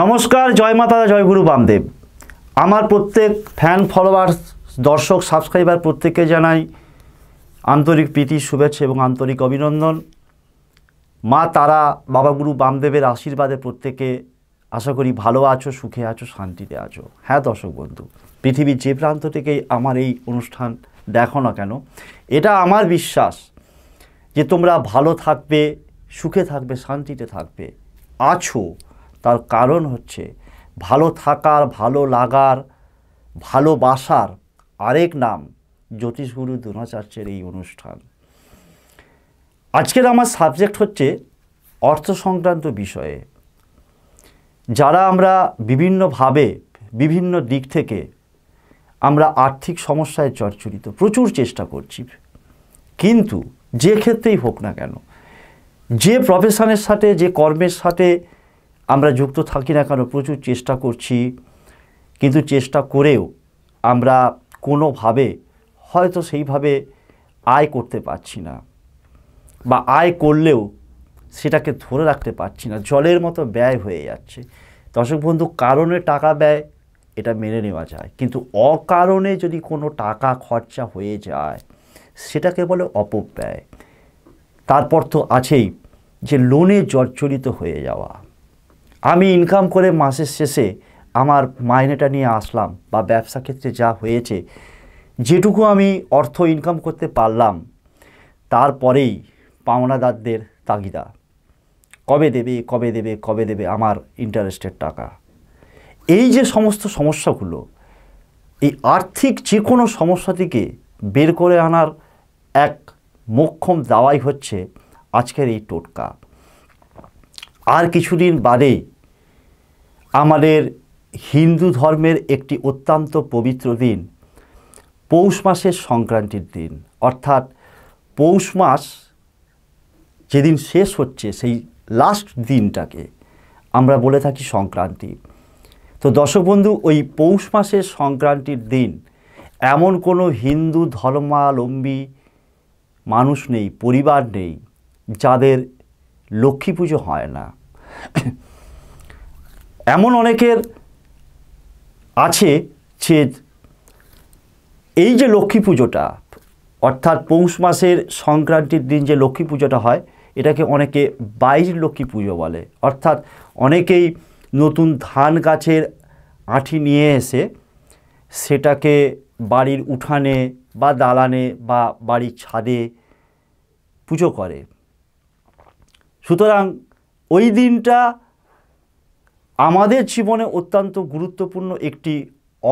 নমস্কার জয় মাতা জয় গুরু বামদেব আমার প্রত্যেক ফ্যান ফলোয়ার দর্শক সাবস্ক্রাইবার প্রত্যেককে জানাই আন্তরিক প্রীতি শুভেচ্ছা এবং আন্তরিক অভিনন্দন মা তারা বাবা গুরু বামদেবের আশীর্বাদে প্রত্যেকে আশা করি ভালো আছো সুখে আছো শান্তিতে আছো হ্যাঁ দর্শক বন্ধু পৃথিবীর যে প্রান্ত থেকেই আমার এই অনুষ্ঠান দেখো না কেন এটা আমার বিশ্বাস যে তোমরা ভালো থাকবে সুখে থাকবে শান্তিতে থাকবে আছো তার কারণ হচ্ছে ভালো থাকার ভালো লাগার ভালোবাসার আরেক নাম জ্যোতিষগুরু দ্রোণাচার্যের এই অনুষ্ঠান আজকের আমার সাবজেক্ট হচ্ছে অর্থ সংক্রান্ত বিষয়ে যারা আমরা বিভিন্নভাবে বিভিন্ন দিক থেকে আমরা আর্থিক সমস্যায় চর্চরিত প্রচুর চেষ্টা করছি কিন্তু যে ক্ষেত্রেই হোক না কেন যে প্রফেশনের সাথে যে কর্মের সাথে আমরা যুক্ত থাকি না কেন প্রচুর চেষ্টা করছি কিন্তু চেষ্টা করেও আমরা কোনোভাবে হয়তো সেইভাবে আয় করতে পারছি না বা আয় করলেও সেটাকে ধরে রাখতে পারছি না জলের মতো ব্যয় হয়ে যাচ্ছে দর্শক বন্ধু কারণে টাকা ব্যয় এটা মেনে নেওয়া যায় কিন্তু অকারণে যদি কোনো টাকা খরচা হয়ে যায় সেটাকে বলে অপব্যয় তারপর তো আছেই যে লোনে জর্জরিত হয়ে যাওয়া আমি ইনকাম করে মাসের শেষে আমার মাইনেটা নিয়ে আসলাম বা ব্যবসা ক্ষেত্রে যা হয়েছে যেটুকু আমি অর্থ ইনকাম করতে পারলাম তারপরেই পাওনাদারদের তাগিদা কবে দেবে কবে দেবে কবে দেবে আমার ইন্টারেস্টের টাকা এই যে সমস্ত সমস্যাগুলো এই আর্থিক যে কোনো সমস্যা থেকে বের করে আনার এক মোক্ষম দাওয়াই হচ্ছে আজকের এই টোটকা আর কিছুদিন বাদে আমাদের হিন্দু ধর্মের একটি অত্যন্ত পবিত্র দিন পৌষ মাসের সংক্রান্তির দিন অর্থাৎ পৌষ মাস যেদিন শেষ হচ্ছে সেই লাস্ট দিনটাকে আমরা বলে থাকি সংক্রান্তি তো দর্শক ওই পৌষ মাসের সংক্রান্তির দিন এমন কোনো হিন্দু ধর্মাবলম্বী মানুষ নেই পরিবার নেই যাদের লক্ষ্মী পুজো হয় না এমন অনেকের আছে যে এই যে লক্ষ্মী পুজোটা অর্থাৎ পৌষ মাসের সংক্রান্তির দিন যে লক্ষ্মী পুজোটা হয় এটাকে অনেকে বাইশ লক্ষ্মী পুজো বলে অর্থাৎ অনেকেই নতুন ধান গাছের আঁঠি নিয়ে এসে সেটাকে বাড়ির উঠানে বা দালানে বা বাড়ির ছাদে পুজো করে সুতরাং ওই দিনটা আমাদের জীবনে অত্যন্ত গুরুত্বপূর্ণ একটি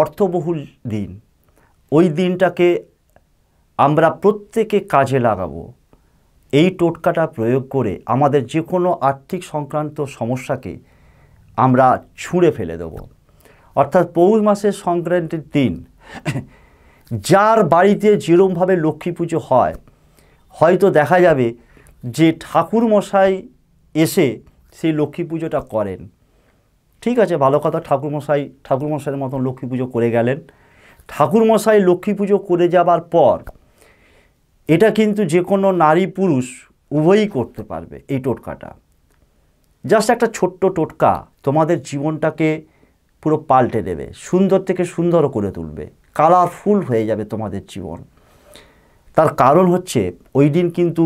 অর্থবহুল দিন ওই দিনটাকে আমরা প্রত্যেকে কাজে লাগাবো এই টোটকাটা প্রয়োগ করে আমাদের যে কোনো আর্থিক সংক্রান্ত সমস্যাকে আমরা ছুঁড়ে ফেলে দেব অর্থাৎ পৌষ মাসের সংক্রান্তির দিন যার বাড়িতে যেরমভাবে লক্ষ্মী পুজো হয় হয়তো দেখা যাবে যে ঠাকুর মশাই এসে সেই লক্ষ্মী পুজোটা করেন ঠিক আছে ভালো কথা ঠাকুরমশাই ঠাকুরমশাইয়ের মতন লক্ষ্মী পুজো করে গেলেন ঠাকুরমশাই লক্ষ্মী পুজো করে যাবার পর এটা কিন্তু যে কোনো নারী পুরুষ উভয়ই করতে পারবে এই টোটকাটা জাস্ট একটা ছোট্ট টোটকা তোমাদের জীবনটাকে পুরো পাল্টে দেবে সুন্দর থেকে সুন্দর করে তুলবে কালারফুল হয়ে যাবে তোমাদের জীবন তার কারণ হচ্ছে ওই দিন কিন্তু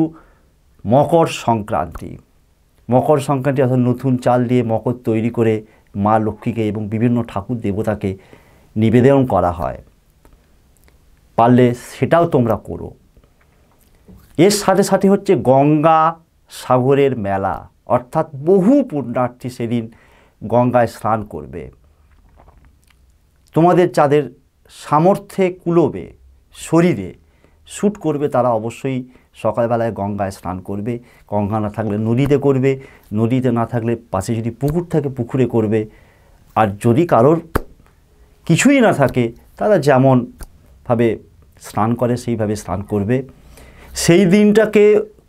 মকর সংক্রান্তি মকর সংক্রান্তি অর্থাৎ নতুন চাল দিয়ে মকর তৈরি করে মা লক্ষ্মীকে এবং বিভিন্ন ঠাকুর দেবতাকে নিবেদন করা হয় পারলে সেটাও তোমরা করো এর সাথে সাথে হচ্ছে গঙ্গা সাগরের মেলা অর্থাৎ বহু পুণ্যার্থী সেদিন গঙ্গায় স্নান করবে তোমাদের যাদের সামর্থ্যে কুলোবে শরীরে শ্যুট করবে তারা অবশ্যই সকালবেলায় গঙ্গায় স্নান করবে গঙ্গা না থাকলে নদীতে করবে নদীতে না থাকলে পাশে যদি পুকুর থাকে পুকুরে করবে আর যদি কারোর কিছুই না থাকে তারা যেমনভাবে স্নান করে সেইভাবে স্নান করবে সেই দিনটাকে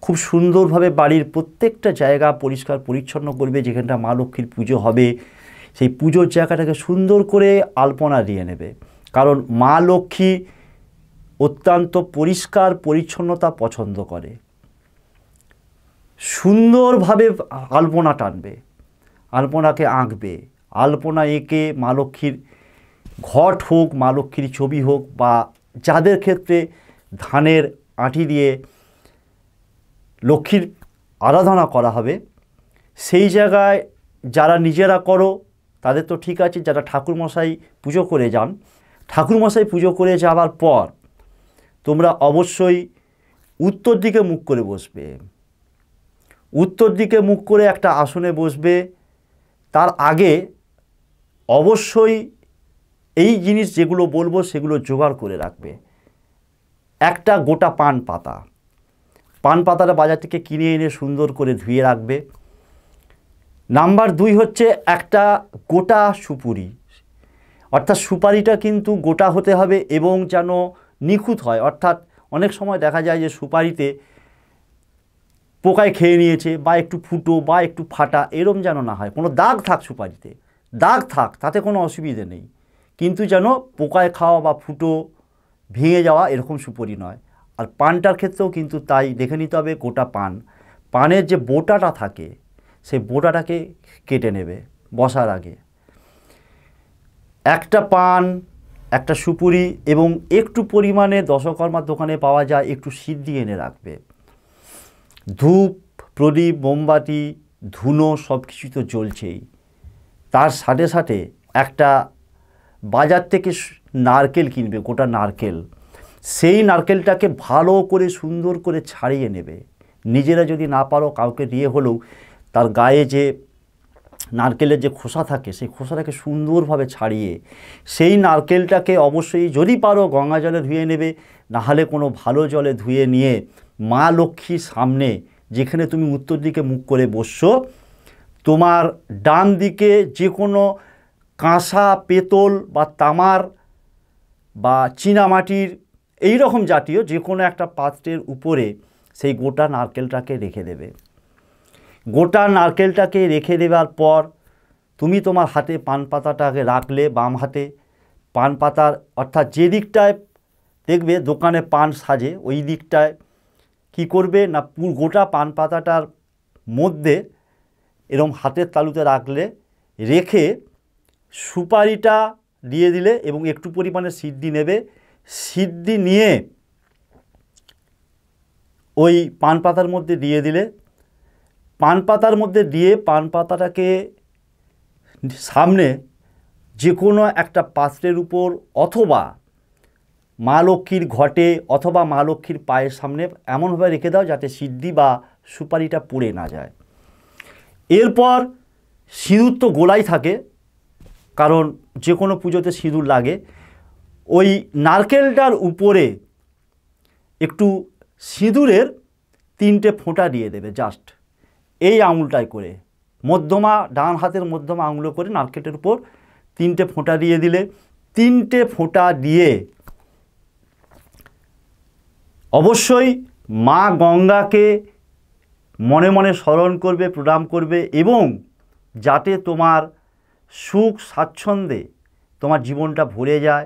খুব সুন্দরভাবে বাড়ির প্রত্যেকটা জায়গা পরিষ্কার পরিচ্ছন্ন করবে যেখানটা মা লক্ষ্মীর পুজো হবে সেই পুজোর জায়গাটাকে সুন্দর করে আলপনা দিয়ে নেবে কারণ মা লক্ষ্মী অত্যন্ত পরিষ্কার পরিচ্ছন্নতা পছন্দ করে সুন্দরভাবে আলপনা টানবে আলপনাকে আঁকবে আলপনা এঁকে মা লক্ষ্মীর ঘট হোক মা লক্ষ্মীর ছবি হোক বা যাদের ক্ষেত্রে ধানের আঁটি দিয়ে লক্ষ্মীর আরাধনা করা হবে সেই জায়গায় যারা নিজেরা করো তাদের তো ঠিক আছে যারা ঠাকুরমশাই পুজো করে যান ঠাকুরমশাই পুজো করে যাওয়ার পর তোমরা অবশ্যই উত্তর দিকে মুখ করে বসবে উত্তর দিকে মুখ করে একটা আসনে বসবে তার আগে অবশ্যই এই জিনিস যেগুলো বলবো সেগুলো জোগাড় করে রাখবে একটা গোটা পান পাতা পান পাতাটা বাজার থেকে কিনে এনে সুন্দর করে ধুয়ে রাখবে নাম্বার দুই হচ্ছে একটা গোটা সুপুরি অর্থাৎ সুপারিটা কিন্তু গোটা হতে হবে এবং যেন নিখুঁত হয় অর্থাৎ অনেক সময় দেখা যায় যে সুপারিতে পোকায় খেয়ে নিয়েছে বা একটু ফুটো বা একটু ফাটা এরম যেন না হয় কোনো দাগ থাক সুপারিতে দাগ থাক তাতে কোনো অসুবিধে নেই কিন্তু যেন পোকায় খাওয়া বা ফুটো ভেঙে যাওয়া এরকম সুপরি নয় আর পানটার ক্ষেত্রেও কিন্তু তাই দেখে নিতে হবে গোটা পান পানের যে বোটাটা থাকে সেই বোটাটাকে কেটে নেবে বসার আগে একটা পান একটা সুপুরি এবং একটু পরিমাণে দশকর্মার দোকানে পাওয়া যায় একটু সিদ্ধি এনে রাখবে ধূপ প্রদীপ মোমবাতি ধুনো সব কিছু তো জ্বলছেই তার সাথে সাথে একটা বাজার থেকে নারকেল কিনবে গোটা নারকেল সেই নারকেলটাকে ভালো করে সুন্দর করে ছাড়িয়ে নেবে নিজেরা যদি না পারো কাউকে দিয়ে হলেও তার গায়ে যে নারকেলের যে খোসা থাকে সেই খোসাটাকে সুন্দরভাবে ছাড়িয়ে সেই নারকেলটাকে অবশ্যই যদি পারো গঙ্গা জলে ধুয়ে নেবে নাহলে কোনো ভালো জলে ধুয়ে নিয়ে মা লক্ষ্মীর সামনে যেখানে তুমি উত্তর দিকে মুখ করে বসছো তোমার ডান দিকে যে কোনো কাঁসা পেতল বা তামার বা চীনামাটির এই রকম জাতীয় যে কোনো একটা পাত্রের উপরে সেই গোটা নারকেলটাকে রেখে দেবে গোটা নারকেলটাকে রেখে দেওয়ার পর তুমি তোমার হাতে পান পাতাটাকে রাখলে বাম হাতে পান পাতার অর্থাৎ যে দিকটায় দেখবে দোকানে পান সাজে ওই দিকটায় কি করবে না গোটা পান পাতাটার মধ্যে এরম হাতের তালুতে রাখলে রেখে সুপারিটা দিয়ে দিলে এবং একটু পরিমাণে সিদ্ধি নেবে সিদ্ধি নিয়ে ওই পান পাতার মধ্যে দিয়ে দিলে পান পাতার মধ্যে দিয়ে পান পাতাটাকে সামনে যে কোনো একটা পাত্রের উপর অথবা মা লক্ষ্মীর ঘটে অথবা মা লক্ষ্মীর পায়ের সামনে এমনভাবে রেখে দাও যাতে সিদ্ধি বা সুপারিটা পুড়ে না যায় এরপর সিঁদুর তো গোলাই থাকে কারণ যে কোনো পুজোতে সিঁদুর লাগে ওই নারকেলটার উপরে একটু সিঁদুরের তিনটে ফোঁটা দিয়ে দেবে জাস্ট এই আঙুলটাই করে মধ্যমা ডান হাতের মধ্যমা আঙুলো করে নারকেলের উপর তিনটে ফোঁটা দিয়ে দিলে তিনটে ফোঁটা দিয়ে অবশ্যই মা গঙ্গাকে মনে মনে স্মরণ করবে প্রণাম করবে এবং যাতে তোমার সুখ স্বাচ্ছন্দ্যে তোমার জীবনটা ভরে যায়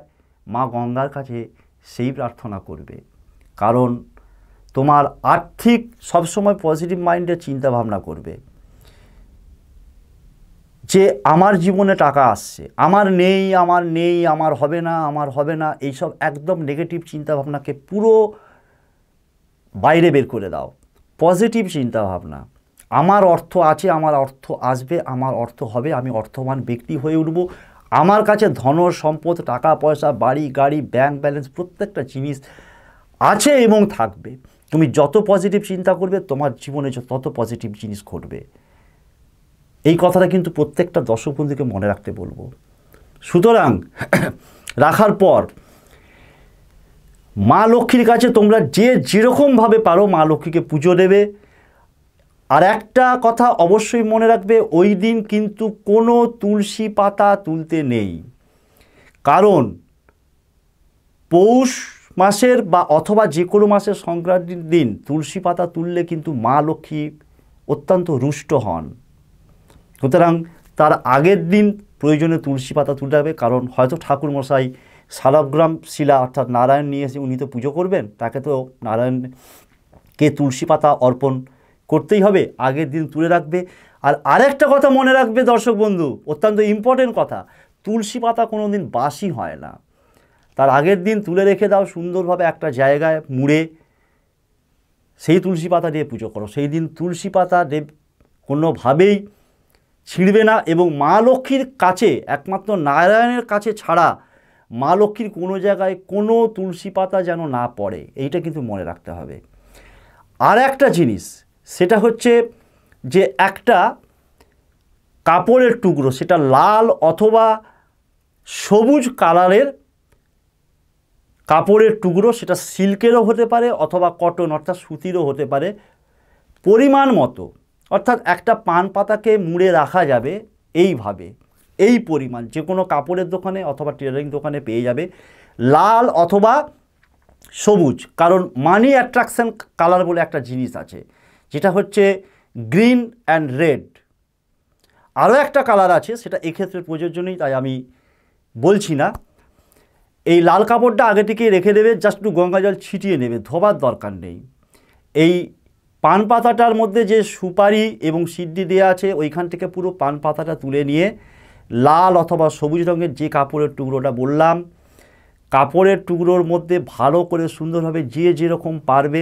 মা গঙ্গার কাছে সেই প্রার্থনা করবে কারণ তোমার আর্থিক সবসময় পজিটিভ মাইন্ডে চিন্তাভাবনা করবে যে আমার জীবনে টাকা আসছে আমার নেই আমার নেই আমার হবে না আমার হবে না এইসব একদম নেগেটিভ চিন্তাভাবনাকে পুরো বাইরে বের করে দাও পজিটিভ চিন্তাভাবনা আমার অর্থ আছে আমার অর্থ আসবে আমার অর্থ হবে আমি অর্থবান ব্যক্তি হয়ে উঠব আমার কাছে ধন সম্পদ টাকা পয়সা বাড়ি গাড়ি ব্যাংক ব্যালেন্স প্রত্যেকটা জিনিস আছে এবং থাকবে তুমি যত পজিটিভ চিন্তা করবে তোমার জীবনে তত পজিটিভ জিনিস ঘটবে এই কথাটা কিন্তু প্রত্যেকটা দর্শক বন্ধুকে মনে রাখতে বলবো সুতরাং রাখার পর মা লক্ষ্মীর কাছে তোমরা যে যেরকমভাবে পারো মা লক্ষ্মীকে পুজো দেবে আর একটা কথা অবশ্যই মনে রাখবে ওই দিন কিন্তু কোনো তুলসী পাতা তুলতে নেই কারণ পৌষ মাসের বা অথবা যে কোনো মাসের সংক্রান্তির দিন তুলসী পাতা তুললে কিন্তু মা লক্ষ্মী অত্যন্ত রুষ্ট হন সুতরাং তার আগের দিন প্রয়োজনে তুলসী পাতা তুলতে হবে কারণ হয়তো ঠাকুর মশাই সালগ্রাম শিলা অর্থাৎ নারায়ণ নিয়ে এসে উনি তো পুজো করবেন তাকে তো নারায়ণকে তুলসী পাতা অর্পণ করতেই হবে আগের দিন তুলে রাখবে আর আরেকটা কথা মনে রাখবে দর্শক বন্ধু অত্যন্ত ইম্পর্টেন্ট কথা তুলসী পাতা কোনো দিন বাসি হয় না তার আগের দিন তুলে রেখে দাও সুন্দরভাবে একটা জায়গায় মুড়ে সেই তুলসী পাতা দিয়ে পুজো করো সেই দিন তুলসী পাতা দেব কোনোভাবেই ছিঁড়বে না এবং মা লক্ষ্মীর কাছে একমাত্র নারায়ণের কাছে ছাড়া মা লক্ষ্মীর কোনো জায়গায় কোনো তুলসী পাতা যেন না পড়ে এইটা কিন্তু মনে রাখতে হবে আর একটা জিনিস সেটা হচ্ছে যে একটা কাপড়ের টুকরো সেটা লাল অথবা সবুজ কালারের কাপড়ের টুকরো সেটা সিল্কেরও হতে পারে অথবা কটন অর্থাৎ সুতিরও হতে পারে পরিমাণ মতো অর্থাৎ একটা পান পাতাকে মুড়ে রাখা যাবে এইভাবে এই পরিমাণ যে কোনো কাপড়ের দোকানে অথবা টেলারিং দোকানে পেয়ে যাবে লাল অথবা সবুজ কারণ মানি অ্যাট্রাকশান কালার বলে একটা জিনিস আছে যেটা হচ্ছে গ্রিন অ্যান্ড রেড আরও একটা কালার আছে সেটা এক্ষেত্রে প্রযোজ্য তাই আমি বলছি না এই লাল কাপড়টা আগে থেকে রেখে দেবে জাস্ট একটু গঙ্গা জল ছিটিয়ে নেবে ধোবার দরকার নেই এই পান পাতাটার মধ্যে যে সুপারি এবং সিদ্ধি দেওয়া আছে ওইখান থেকে পুরো পান পাতাটা তুলে নিয়ে লাল অথবা সবুজ রঙের যে কাপড়ের টুকরোটা বললাম কাপড়ের টুকরোর মধ্যে ভালো করে সুন্দরভাবে যে যেরকম পারবে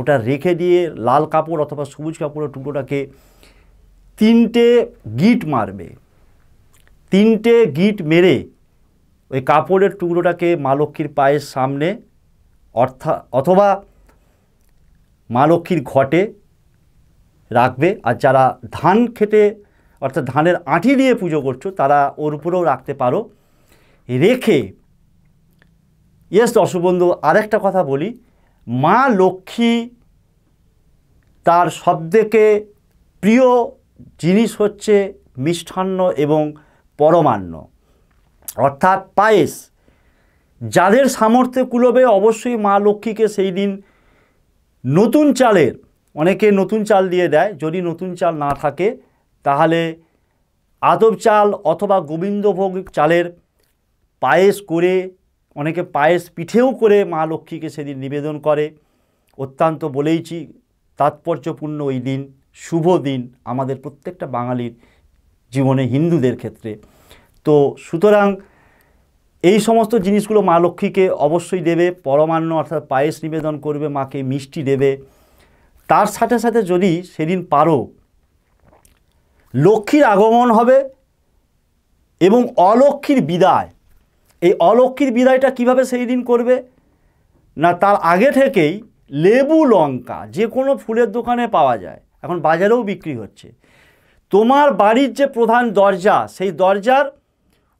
ওটা রেখে দিয়ে লাল কাপড় অথবা সবুজ কাপড়ের টুকরোটাকে তিনটে গিট মারবে তিনটে গিট মেরে ওই কাপড়ের টুকরোটাকে মা লক্ষ্মীর পায়ের সামনে অর্থা অথবা মা লক্ষ্মীর ঘটে রাখবে আর যারা ধান খেতে অর্থাৎ ধানের আঁটি দিয়ে পুজো করছো তারা ওর উপরেও রাখতে পারো রেখে ইয়েস দর্শক বন্ধু আরেকটা কথা বলি মা লক্ষ্মী তার সবথেকে প্রিয় জিনিস হচ্ছে মিষ্টান্ন এবং পরমান্ন অর্থাৎ পায়েস যাদের সামর্থ্যে কুলবে অবশ্যই মা লক্ষ্মীকে সেই দিন নতুন চালের অনেকে নতুন চাল দিয়ে দেয় যদি নতুন চাল না থাকে তাহলে আদব চাল অথবা গোবিন্দভোগ চালের পায়েস করে অনেকে পায়েস পিঠেও করে মা লক্ষ্মীকে সেদিন নিবেদন করে অত্যন্ত বলেইছি তাৎপর্যপূর্ণ ওই দিন শুভ দিন আমাদের প্রত্যেকটা বাঙালির জীবনে হিন্দুদের ক্ষেত্রে তো সুতরাং এই সমস্ত জিনিসগুলো মা লক্ষ্মীকে অবশ্যই দেবে পরমান্ন অর্থাৎ পায়েস নিবেদন করবে মাকে মিষ্টি দেবে তার সাথে সাথে যদি সেদিন পারো লক্ষ্মীর আগমন হবে এবং অলক্ষ্মীর বিদায় এই অলক্ষীর বিদায়টা কিভাবে সেই দিন করবে না তার আগে থেকেই লেবু লঙ্কা যে কোনো ফুলের দোকানে পাওয়া যায় এখন বাজারেও বিক্রি হচ্ছে তোমার বাড়ির যে প্রধান দরজা সেই দরজার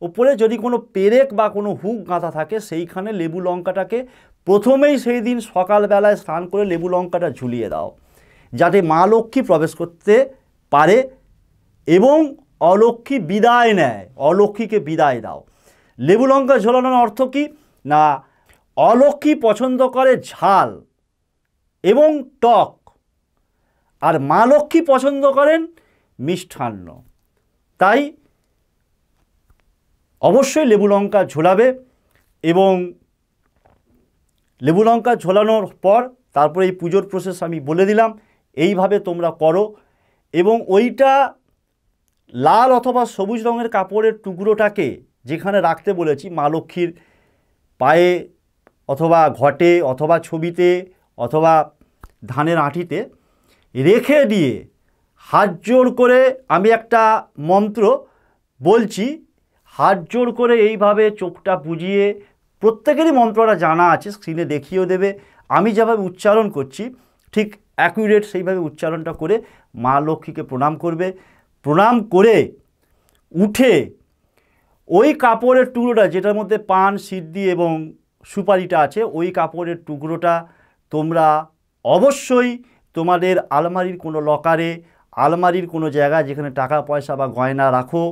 উপরে যদি কোনো পেরেক বা কোনো হুক গাঁথা থাকে সেইখানে লেবু লঙ্কাটাকে প্রথমেই সেই দিন সকালবেলায় স্নান করে লেবু লঙ্কাটা ঝুলিয়ে দাও যাতে মা লক্ষ্মী প্রবেশ করতে পারে এবং অলক্ষ্মী বিদায় নেয় অলক্ষ্মীকে বিদায় দাও লেবু লঙ্কা ঝোলানোর অর্থ কি না অলক্ষী পছন্দ করে ঝাল এবং টক আর মা লক্ষ্মী পছন্দ করেন মিষ্টান্ন তাই অবশ্যই লেবু লঙ্কা ঝোলাবে এবং লেবু লঙ্কা ঝোলানোর পর তারপরে এই পুজোর প্রসেস আমি বলে দিলাম এইভাবে তোমরা করো এবং ওইটা লাল অথবা সবুজ রঙের কাপড়ের টুকরোটাকে যেখানে রাখতে বলেছি মা লক্ষ্মীর পায়ে অথবা ঘটে অথবা ছবিতে অথবা ধানের আঁটিতে রেখে দিয়ে হাত জোর করে আমি একটা মন্ত্র বলছি হাত জোর করে এইভাবে চোখটা বুঝিয়ে প্রত্যেকেরই মন্ত্রটা জানা আছে স্ক্রিনে দেখিয়েও দেবে আমি যেভাবে উচ্চারণ করছি ঠিক অ্যাকুরেট সেইভাবে উচ্চারণটা করে মা লক্ষ্মীকে প্রণাম করবে প্রণাম করে উঠে ওই কাপড়ের টুকরোটা যেটার মধ্যে পান সিদ্ধি এবং সুপারিটা আছে ওই কাপড়ের টুকরোটা তোমরা অবশ্যই তোমাদের আলমারির কোনো লকারে আলমারির কোনো জায়গায় যেখানে টাকা পয়সা বা গয়না রাখো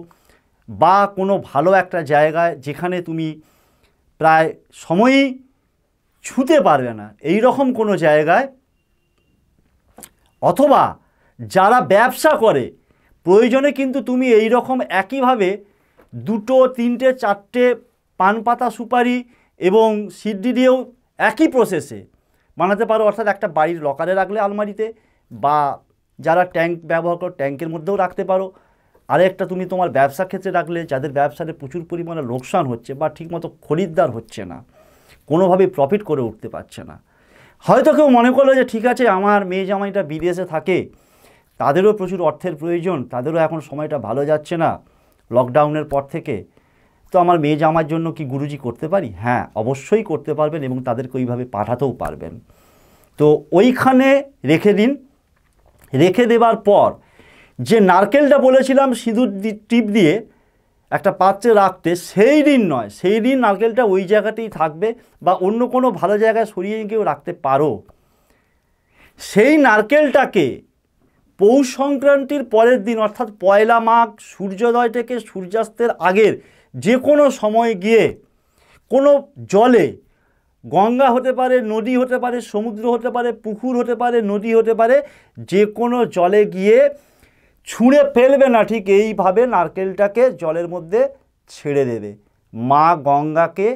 বা কোনো ভালো একটা জায়গায় যেখানে তুমি প্রায় সময়ই ছুঁতে পারবে না এই রকম কোনো জায়গায় অথবা যারা ব্যবসা করে প্রয়োজনে কিন্তু তুমি এই রকম একইভাবে দুটো তিনটে চারটে পান পাতা সুপারি এবং সিদ্ধি দিয়েও একই প্রসেসে বানাতে পারো অর্থাৎ একটা বাড়ির লকারে রাখলে আলমারিতে বা যারা ট্যাঙ্ক ব্যবহার করো ট্যাঙ্কের মধ্যেও রাখতে পারো আরেকটা তুমি তোমার ব্যবসা ক্ষেত্রে রাখলে যাদের ব্যবসাতে প্রচুর পরিমাণে লোকসান হচ্ছে বা ঠিকমতো খরিদ্দার হচ্ছে না কোনোভাবেই প্রফিট করে উঠতে পারছে না হয়তো কেউ মনে করলো যে ঠিক আছে আমার মেয়ে জামাইটা বিদেশে থাকে তাদেরও প্রচুর অর্থের প্রয়োজন তাদেরও এখন সময়টা ভালো যাচ্ছে না লকডাউনের পর থেকে তো আমার মেয়ে জামার জন্য কি গুরুজি করতে পারি হ্যাঁ অবশ্যই করতে পারবেন এবং তাদেরকে ওইভাবে পাঠাতেও পারবেন তো ওইখানে রেখে দিন রেখে দেবার পর যে নারকেলটা বলেছিলাম সিঁদুর টিপ দিয়ে একটা পাত্রে রাখতে সেই দিন নয় সেই দিন নারকেলটা ওই জায়গাতেই থাকবে বা অন্য কোনো ভালো জায়গায় সরিয়ে কেউ রাখতে পারো সেই নারকেলটাকে পৌষ সংক্রান্তির পরের দিন অর্থাৎ পয়লা মাঘ সূর্যোদয় থেকে সূর্যাস্তের আগের যে কোনো সময় গিয়ে কোনো জলে গঙ্গা হতে পারে নদী হতে পারে সমুদ্র হতে পারে পুকুর হতে পারে নদী হতে পারে যে কোনো জলে গিয়ে ছুঁড়ে ফেলবে না ঠিক এইভাবে নারকেলটাকে জলের মধ্যে ছেড়ে দেবে মা গঙ্গাকে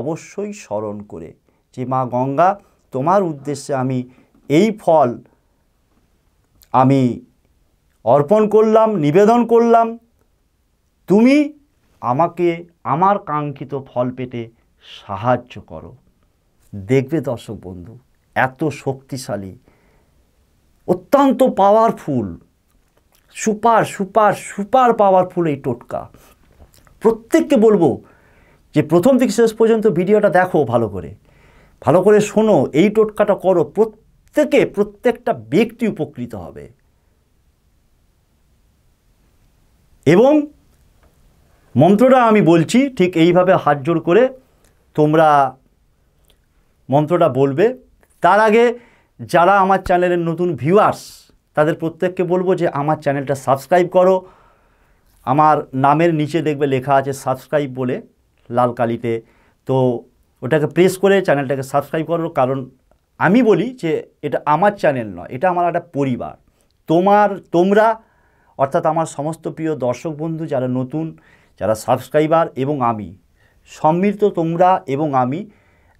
অবশ্যই স্মরণ করে যে মা গঙ্গা তোমার উদ্দেশ্যে আমি এই ফল আমি অর্পণ করলাম নিবেদন করলাম তুমি আমাকে আমার কাঙ্ক্ষিত ফল পেতে সাহায্য করো দেখবে দর্শক বন্ধু এত শক্তিশালী অত্যন্ত powerful super super super powerful এই টোটকা প্রত্যেককে বলবো যে প্রথম থেকে শেষ পর্যন্ত ভিডিওটা দেখো ভালো করে ভালো করে শোনো এই টোটকাটা করো প্রত্যেক থেকে প্রত্যেকটা ব্যক্তি উপকৃত হবে এবং মন্ত্রটা আমি বলছি ঠিক এইভাবে হাত জোর করে তোমরা মন্ত্রটা বলবে তার আগে যারা আমার চ্যানেলের নতুন ভিউয়ার্স তাদের প্রত্যেককে বলবো যে আমার চ্যানেলটা সাবস্ক্রাইব করো আমার নামের নিচে দেখবে লেখা আছে সাবস্ক্রাইব বলে লাল কালিতে তো ওটাকে প্রেস করে চ্যানেলটাকে সাবস্ক্রাইব করো কারণ আমি বলি যে এটা আমার চ্যানেল নয় এটা আমার একটা পরিবার তোমার তোমরা অর্থাৎ আমার সমস্ত প্রিয় দর্শক বন্ধু যারা নতুন যারা সাবস্ক্রাইবার এবং আমি সম্মিলিত তোমরা এবং আমি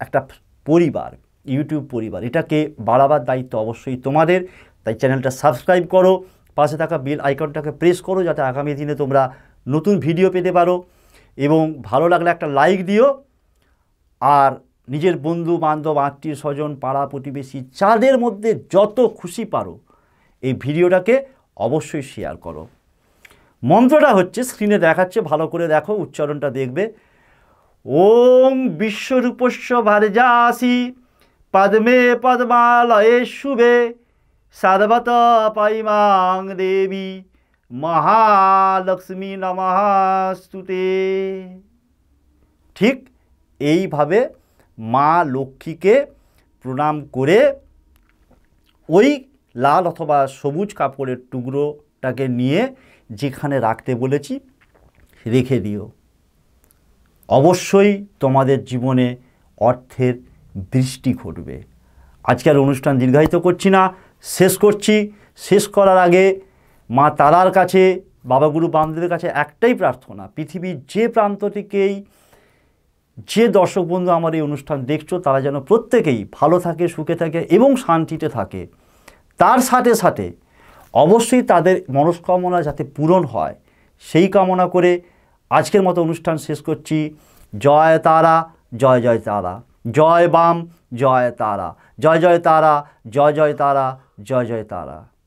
একটা পরিবার ইউটিউব পরিবার এটাকে বাড়াবার দায়িত্ব অবশ্যই তোমাদের তাই চ্যানেলটা সাবস্ক্রাইব করো পাশে থাকা বেল আইকনটাকে প্রেস করো যাতে আগামী দিনে তোমরা নতুন ভিডিও পেতে পারো এবং ভালো লাগলে একটা লাইক দিও আর নিজের বন্ধু বান্ধব আত্মীয় স্বজন পাড়া প্রতিবেশী চাঁদের মধ্যে যত খুশি পারো এই ভিডিওটাকে অবশ্যই শেয়ার করো মন্ত্রটা হচ্ছে স্ক্রিনে দেখাচ্ছে ভালো করে দেখো উচ্চারণটা দেখবে ওম বিশ্বরূপস্ব ভারজাসি পদ্মে পদ্মালয়ে শুভে সার্বত পাইমাং দেবী মহালক্ষ্মী নমাস্তুতে ঠিক এইভাবে মা লক্ষ্মীকে প্রণাম করে ওই লাল অথবা সবুজ কাপড়ের টুকরোটাকে নিয়ে যেখানে রাখতে বলেছি রেখে দিও অবশ্যই তোমাদের জীবনে অর্থের দৃষ্টি ঘটবে আজকের অনুষ্ঠান দীর্ঘায়িত করছি না শেষ করছি শেষ করার আগে মা তারার কাছে বাবাগুরু বামদের কাছে একটাই প্রার্থনা পৃথিবীর যে প্রান্ত থেকেই যে দর্শক বন্ধু আমার এই অনুষ্ঠান দেখছো তারা যেন প্রত্যেকেই ভালো থাকে সুখে থাকে এবং শান্তিতে থাকে তার সাথে সাথে অবশ্যই তাদের মনস্কামনা যাতে পূরণ হয় সেই কামনা করে আজকের মতো অনুষ্ঠান শেষ করছি জয় তারা জয় জয় তারা জয় বাম জয় তারা জয় জয় তারা জয় জয় তারা জয় জয় তারা